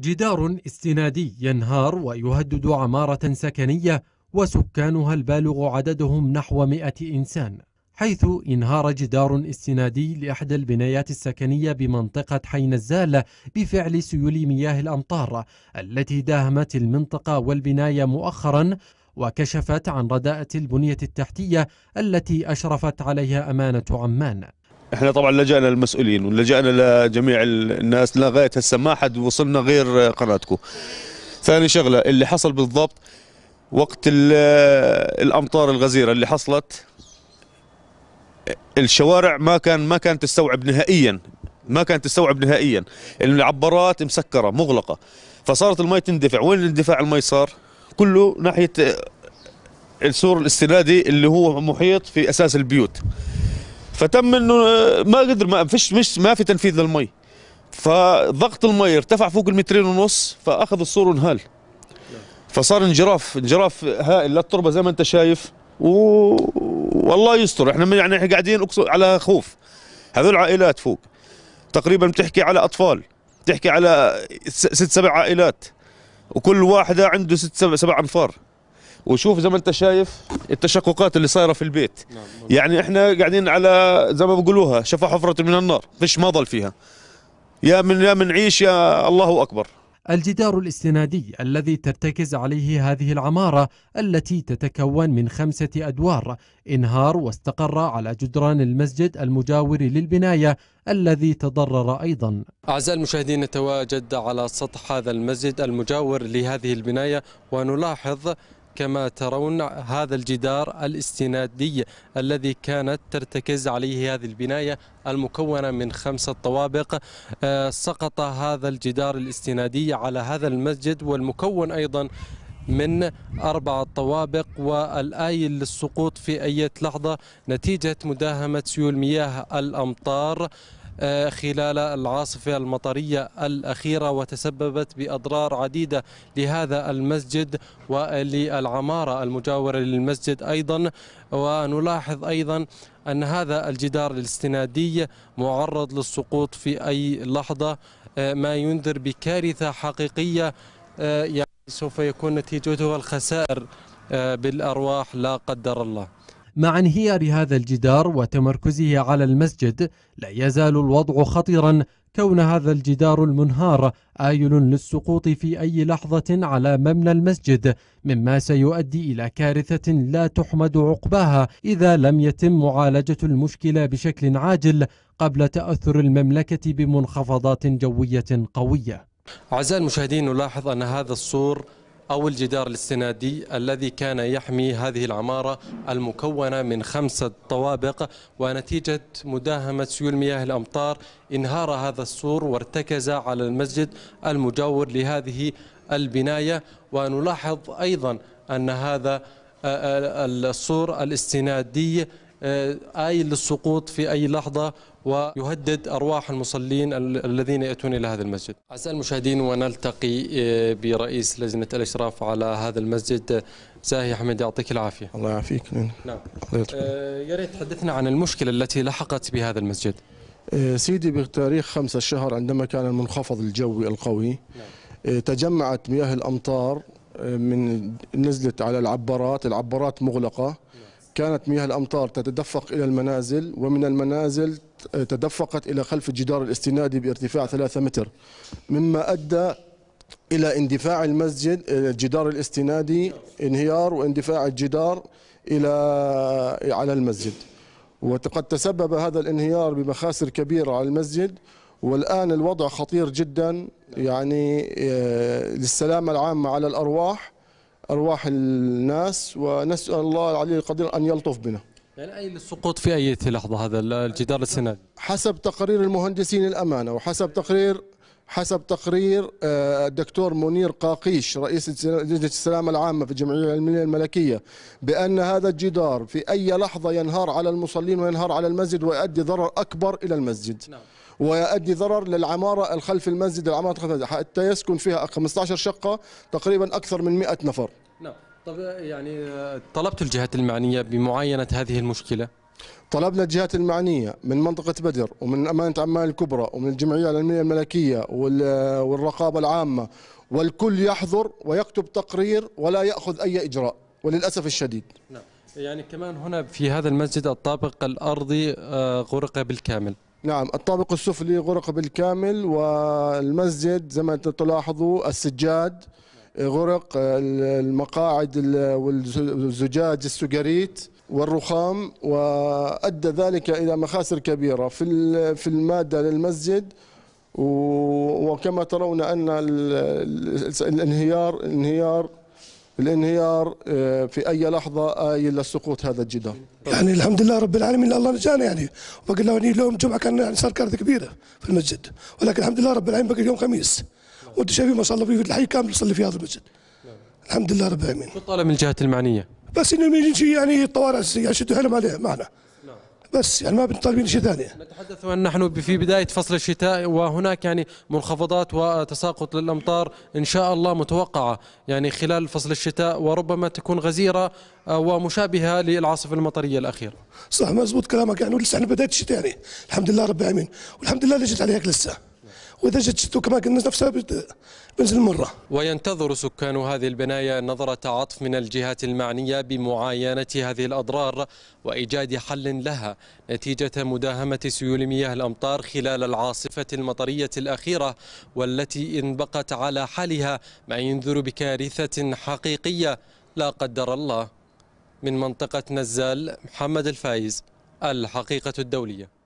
جدار استنادي ينهار ويهدد عمارة سكنية وسكانها البالغ عددهم نحو 100 إنسان حيث انهار جدار استنادي لإحدى البنايات السكنية بمنطقة حي نزال بفعل سيول مياه الأمطار التي داهمت المنطقة والبناية مؤخرا وكشفت عن رداءة البنية التحتية التي أشرفت عليها أمانة عمان احنا طبعا لجأنا للمسؤولين ولجأنا لجميع الناس لغايه هسه ما حد وصلنا غير قناتكم. ثاني شغله اللي حصل بالضبط وقت آه، الامطار الغزيره اللي حصلت الشوارع ما كان ما كانت تستوعب نهائيا ما كانت تستوعب نهائيا العبارات مسكره مغلقه فصارت المي تندفع وين اندفاع المي صار كله ناحيه آه، السور الاستنادي اللي هو محيط في اساس البيوت فتم انه آه، ما قدر ما فيش مش ما في تنفيذ للمي فضغط المي ارتفع فوق المترين ونص فاخذ السور وانهال فصار انجراف انجراف هائل للتربه زي ما انت شايف و... والله يستر احنا يعني احنا قاعدين على خوف هذول عائلات فوق تقريبا بتحكي على اطفال بتحكي على ست سبع عائلات وكل واحده عنده ست سبع, سبع انفار وشوف زي ما انت شايف التشققات اللي صايره في البيت نعم،, نعم. يعني احنا قاعدين على زي ما بيقولوها شفا حفره من النار فيش ما ضل فيها يا من يا منعيش يا الله اكبر الجدار الاستنادي الذي ترتكز عليه هذه العمارة التي تتكون من خمسة أدوار انهار واستقر على جدران المسجد المجاور للبناية الذي تضرر أيضا أعزائي المشاهدين نتواجد على سطح هذا المسجد المجاور لهذه البناية ونلاحظ كما ترون هذا الجدار الاستنادي الذي كانت ترتكز عليه هذه البناية المكونة من خمسة طوابق آه، سقط هذا الجدار الاستنادي على هذا المسجد والمكون أيضا من أربع طوابق والآيل للسقوط في أي لحظة نتيجة مداهمة سيول مياه الأمطار آه، خلال العاصفة المطرية الأخيرة وتسببت بأضرار عديدة لهذا المسجد وللعمارة المجاورة للمسجد أيضا ونلاحظ أيضا أن هذا الجدار الاستنادي معرض للسقوط في أي لحظة آه، ما ينذر بكارثة حقيقية آه، يعني سوف يكون نتيجتها الخسائر بالأرواح لا قدر الله مع انهيار هذا الجدار وتمركزه على المسجد لا يزال الوضع خطرا كون هذا الجدار المنهار آيل للسقوط في أي لحظة على مبنى المسجد مما سيؤدي إلى كارثة لا تحمد عقباها إذا لم يتم معالجة المشكلة بشكل عاجل قبل تأثر المملكة بمنخفضات جوية قوية. أعزائي المشاهدين نلاحظ أن هذا السور أو الجدار الاستنادي الذي كان يحمي هذه العمارة المكونة من خمسة طوابق ونتيجة مداهمة سيول مياه الأمطار انهار هذا السور وارتكز على المسجد المجاور لهذه البناية ونلاحظ أيضا أن هذا آه، آه، السور الاستنادي آه، آيل للسقوط في أي لحظة ويهدد أرواح المصلين الذين يأتون إلى هذا المسجد أعزائي المشاهدين ونلتقي آه، برئيس لجنة الإشراف على هذا المسجد زاهي حمد يعطيك العافية الله يعافيك نعم, نعم. آه، يا ريت تحدثنا عن المشكلة التي لحقت بهذا المسجد سيدي بتاريخ خمسة الشهر عندما كان المنخفض الجوي القوي نعم. تجمعت مياه الأمطار من نزلت على العبارات العبارات مغلقة نعم. كانت مياه الأمطار تتدفق إلى المنازل ومن المنازل تدفقت إلى خلف الجدار الاستنادي بارتفاع ثلاثة متر مما أدى إلى اندفاع المسجد الجدار الاستنادي انهيار واندفاع الجدار إلى على المسجد وقد تسبب هذا الانهيار بمخاسر كبيرة على المسجد والآن الوضع خطير جدا يعني آه، للسلامة العامة على الأرواح أرواح الناس ونسأل الله العلي القدير أن يلطف بنا يعني أي السقوط في أي لحظة هذا الجدار السنادي حسب تقرير المهندسين الأمانة وحسب تقرير حسب تقرير آه، الدكتور منير قاقيش رئيس لجنة السلامة العامة في الجمعية العلمية الملكية بأن هذا الجدار في أي لحظة ينهار على المصلين وينهار على المسجد ويؤدي ضرر أكبر إلى المسجد نعم. ويؤدي ضرر للعمارة الخلف المسجد العمارة الخلف المسجد حتى يسكن فيها 15 شقة تقريبا أكثر من 100 نفر نعم طب يعني طلبت الجهات المعنية بمعاينة هذه المشكلة طلبنا الجهات المعنية من منطقة بدر ومن أمانة عمان الكبرى ومن الجمعية العلمية الملكية والرقابة العامة والكل يحضر ويكتب تقرير ولا يأخذ أي إجراء وللأسف الشديد نعم يعني كمان هنا في هذا المسجد الطابق الأرضي آه، غرق بالكامل نعم الطابق السفلي غرق بالكامل والمسجد زي ما تلاحظوا السجاد غرق المقاعد والزجاج السجريت والرخام وأدى ذلك إلى مخاسر كبيرة في في المادة للمسجد وكما ترون أن الانهيار انهيار الانهيار آه، في اي لحظه اي آه، للسقوط هذا الجدار طيب. يعني الحمد لله رب العالمين الله نجانا يعني وقال لو اني اليوم جمعه كان يعني صار كارثه كبيره في المسجد ولكن الحمد لله رب العالمين بقى اليوم خميس وانت شايفين ما شاء الله في الحي كامل يصلي في هذا المسجد الحمد لله رب العالمين شو طالب من الجهات المعنيه؟ بس انه يجي يعني الطوارئ يشدوا يعني حيلهم عليها معنا بس يعني ما بنطالبين شيء ثاني نتحدث عن نحن في بداية فصل الشتاء وهناك يعني منخفضات وتساقط للأمطار إن شاء الله متوقعة يعني خلال فصل الشتاء وربما تكون غزيرة آه، ومشابهة للعاصفة المطرية الأخيرة صح مزبوط كلامك يعني لسه احنا بداية الشتاء يعني الحمد لله رب العالمين والحمد لله اللي جيت عليك لسه واذا جات شتو كما قلنا نفسها بنزل مره. وينتظر سكان هذه البنايه نظره عطف من الجهات المعنيه بمعاينه هذه الاضرار وايجاد حل لها نتيجه مداهمه سيول مياه الامطار خلال العاصفه المطريه الاخيره والتي انبقت على حالها ما ينذر بكارثه حقيقيه لا قدر الله من منطقه نزال محمد الفايز الحقيقه الدوليه